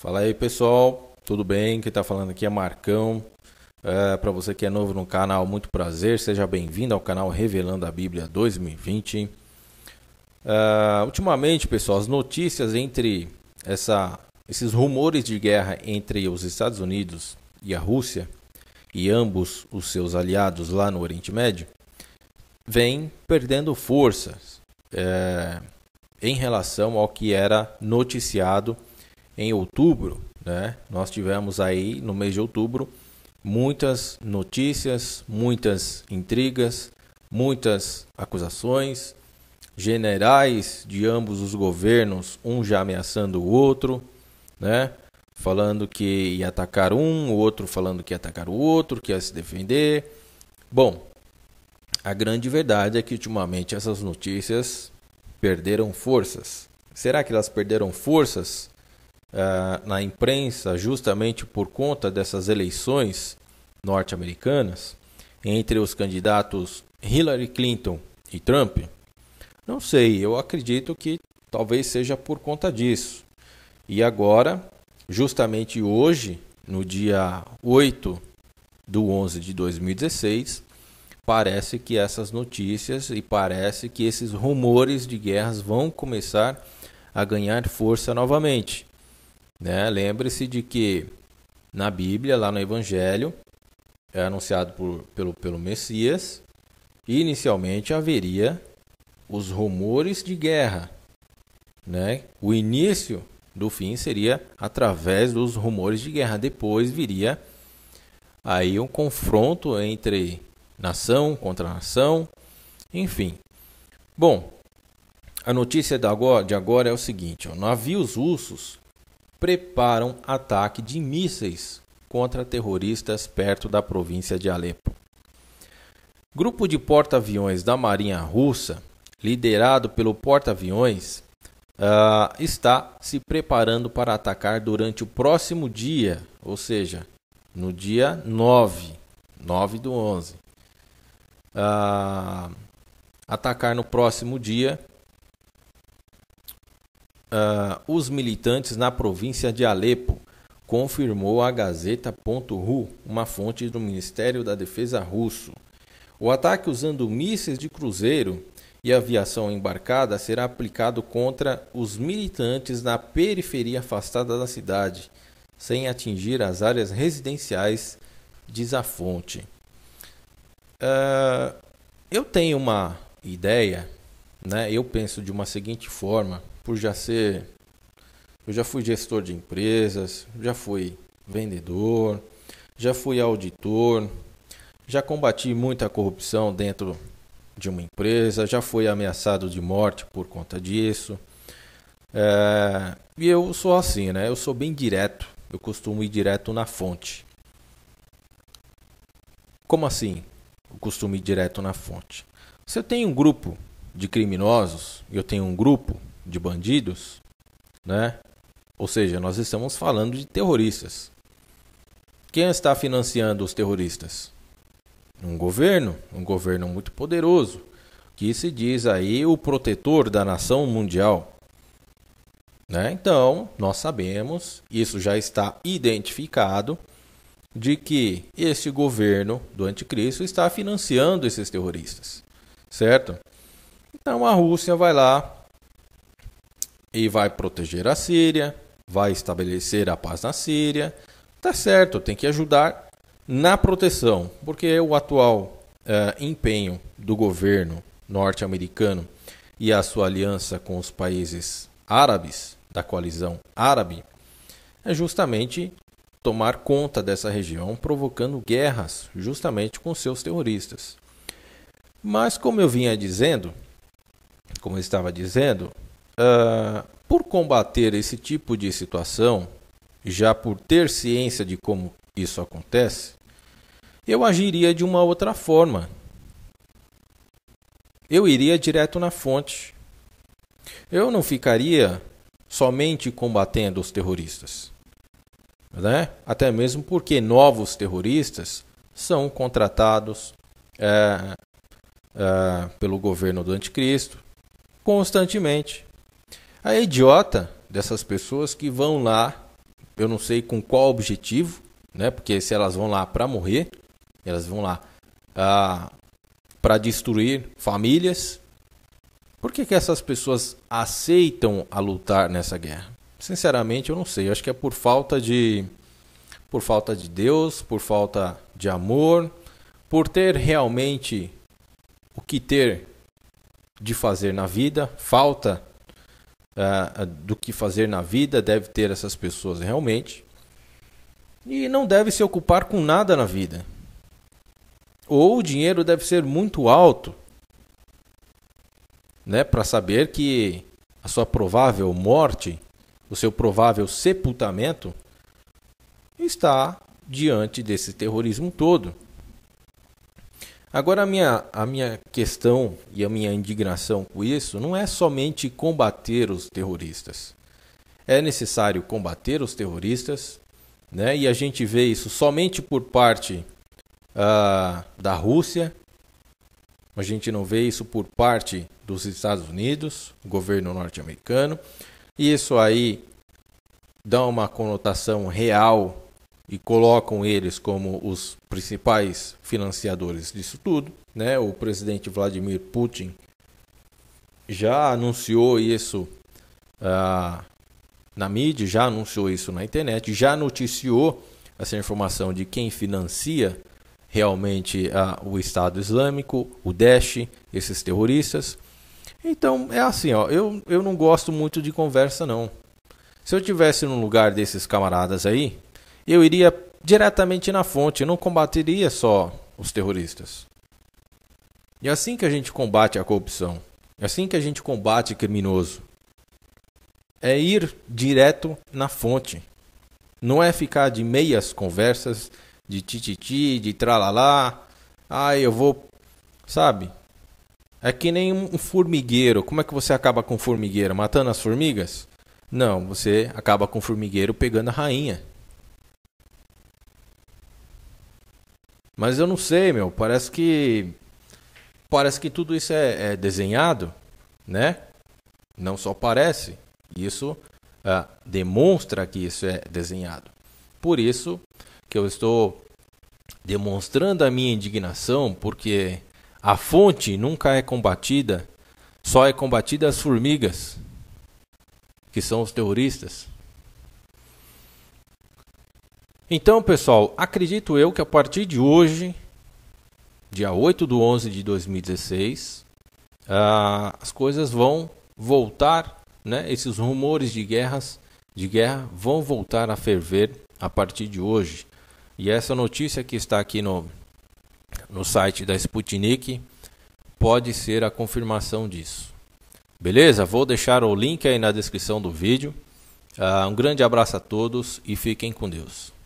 Fala aí pessoal, tudo bem? Quem está falando aqui é Marcão. É, Para você que é novo no canal, muito prazer, seja bem-vindo ao canal Revelando a Bíblia 2020. É, ultimamente, pessoal, as notícias entre essa, esses rumores de guerra entre os Estados Unidos e a Rússia e ambos os seus aliados lá no Oriente Médio vêm perdendo forças é, em relação ao que era noticiado em outubro, né? Nós tivemos aí no mês de outubro muitas notícias, muitas intrigas, muitas acusações, generais de ambos os governos, um já ameaçando o outro, né? Falando que ia atacar um, o outro falando que ia atacar o outro, que ia se defender. Bom, a grande verdade é que ultimamente essas notícias perderam forças. Será que elas perderam forças uh, na imprensa justamente por conta dessas eleições norte-americanas entre os candidatos Hillary Clinton e Trump? Não sei, eu acredito que talvez seja por conta disso. E agora, justamente hoje, no dia 8 do 11 de 2016, parece que essas notícias e parece que esses rumores de guerras vão começar a ganhar força novamente. Né? Lembre-se de que na Bíblia, lá no Evangelho, é anunciado por, pelo, pelo Messias, inicialmente haveria os rumores de guerra. Né? O início do fim seria através dos rumores de guerra. Depois viria aí um confronto entre nação contra nação, enfim. Bom, a notícia de agora, é o seguinte: ó, navios russos preparam ataque de mísseis contra terroristas perto da província de Alepo. Grupo de porta-aviões da Marinha Russa, liderado pelo porta-aviões, uh, está se preparando para atacar durante o próximo dia, ou seja, no dia 9, 9 do 11. Uh, ah, atacar no próximo dia uh, os militantes na província de Alepo, confirmou a Gazeta.ru, uma fonte do Ministério da Defesa russo. O ataque usando mísseis de cruzeiro e aviação embarcada será aplicado contra os militantes na periferia afastada da cidade, sem atingir as áreas residenciais, diz a fonte. Uh, eu tenho uma ideia, né? eu penso de uma seguinte forma por já ser. Eu já fui gestor de empresas, já fui vendedor, já fui auditor, já combati muita corrupção dentro de uma empresa, já fui ameaçado de morte por conta disso. É, e eu sou assim, né? Eu sou bem direto. Eu costumo ir direto na fonte. Como assim? Eu costumo ir direto na fonte. Se eu tenho um grupo de criminosos, eu tenho um grupo de bandidos, né? Ou seja, nós estamos falando de terroristas. Quem está financiando os terroristas? Um governo, um governo muito poderoso, que se diz aí o protetor da nação mundial. Né? Então, nós sabemos, isso já está identificado, de que este governo do anticristo está financiando esses terroristas, certo? Então a Rússia vai lá e vai proteger a Síria, vai estabelecer a paz na Síria. Tá certo, tem que ajudar na proteção, porque o atual eh, empenho do governo norte-americano e a sua aliança com os países árabes, da coalizão árabe, é justamente tomar conta dessa região, provocando guerras justamente com seus terroristas. Mas, como eu vinha dizendo, como eu estava dizendo, ah, por combater esse tipo de situação, já por ter ciência de como isso acontece, eu agiria de uma outra forma. Eu iria direto na fonte. Eu não ficaria somente combatendo os terroristas. Né? Até mesmo porque novos terroristas são contratados é, é, pelo governo do anticristo constantemente. A idiota dessas pessoas que vão lá, eu não sei com qual objetivo, né? Porque se elas vão lá para morrer, elas vão lá ah, para destruir famílias. Por que, que essas pessoas aceitam a lutar nessa guerra? Sinceramente, eu não sei. Eu acho que é por falta de por falta de Deus, por falta de amor, por ter realmente o que ter de fazer na vida, falta uh, do que fazer na vida, deve ter essas pessoas realmente. E não deve se ocupar com nada na vida. Ou o dinheiro deve ser muito alto, né, para saber que a sua provável morte, o seu provável sepultamento está diante desse terrorismo todo. Agora, a minha, a minha questão e a minha indignação com isso não é somente combater os terroristas. É necessário combater os terroristas, né? e a gente vê isso somente por parte uh, da Rússia, a gente não vê isso por parte dos Estados Unidos, governo norte-americano, e isso aí dá uma conotação real e colocam eles como os principais financiadores disso tudo. Né? O presidente Vladimir Putin já anunciou isso ah, na mídia, já anunciou isso na internet, já noticiou essa informação de quem financia realmente ah, o Estado Islâmico, o Daesh, esses terroristas. Então é assim, ó, eu, eu não gosto muito de conversa não. Se eu tivesse num lugar desses camaradas aí, eu iria diretamente na fonte, eu não combateria só os terroristas. E é assim que a gente combate a corrupção. É assim que a gente combate criminoso. É ir direto na fonte. Não é ficar de meias conversas, de tititi, de tralalá. Ah, eu vou. Sabe? É que nem um formigueiro. Como é que você acaba com formigueiro? Matando as formigas? Não, você acaba com formigueiro pegando a rainha. Mas eu não sei, meu. Parece que. Parece que tudo isso é, é desenhado, né? Não só parece. Isso ah, demonstra que isso é desenhado. Por isso que eu estou demonstrando a minha indignação, porque a fonte nunca é combatida, só é combatida as formigas, que são os terroristas. Então, pessoal, acredito eu que a partir de hoje, dia 8 de 11 de 2016, uh, as coisas vão voltar, né? esses rumores de guerras de guerra vão voltar a ferver a partir de hoje. E essa notícia que está aqui no, no site da Sputnik pode ser a confirmação disso. Beleza? Vou deixar o link aí na descrição do vídeo. Uh, um grande abraço a todos e fiquem com Deus.